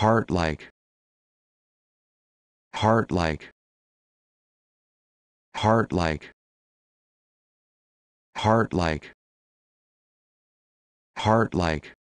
heart like heart like heart like heart like heart like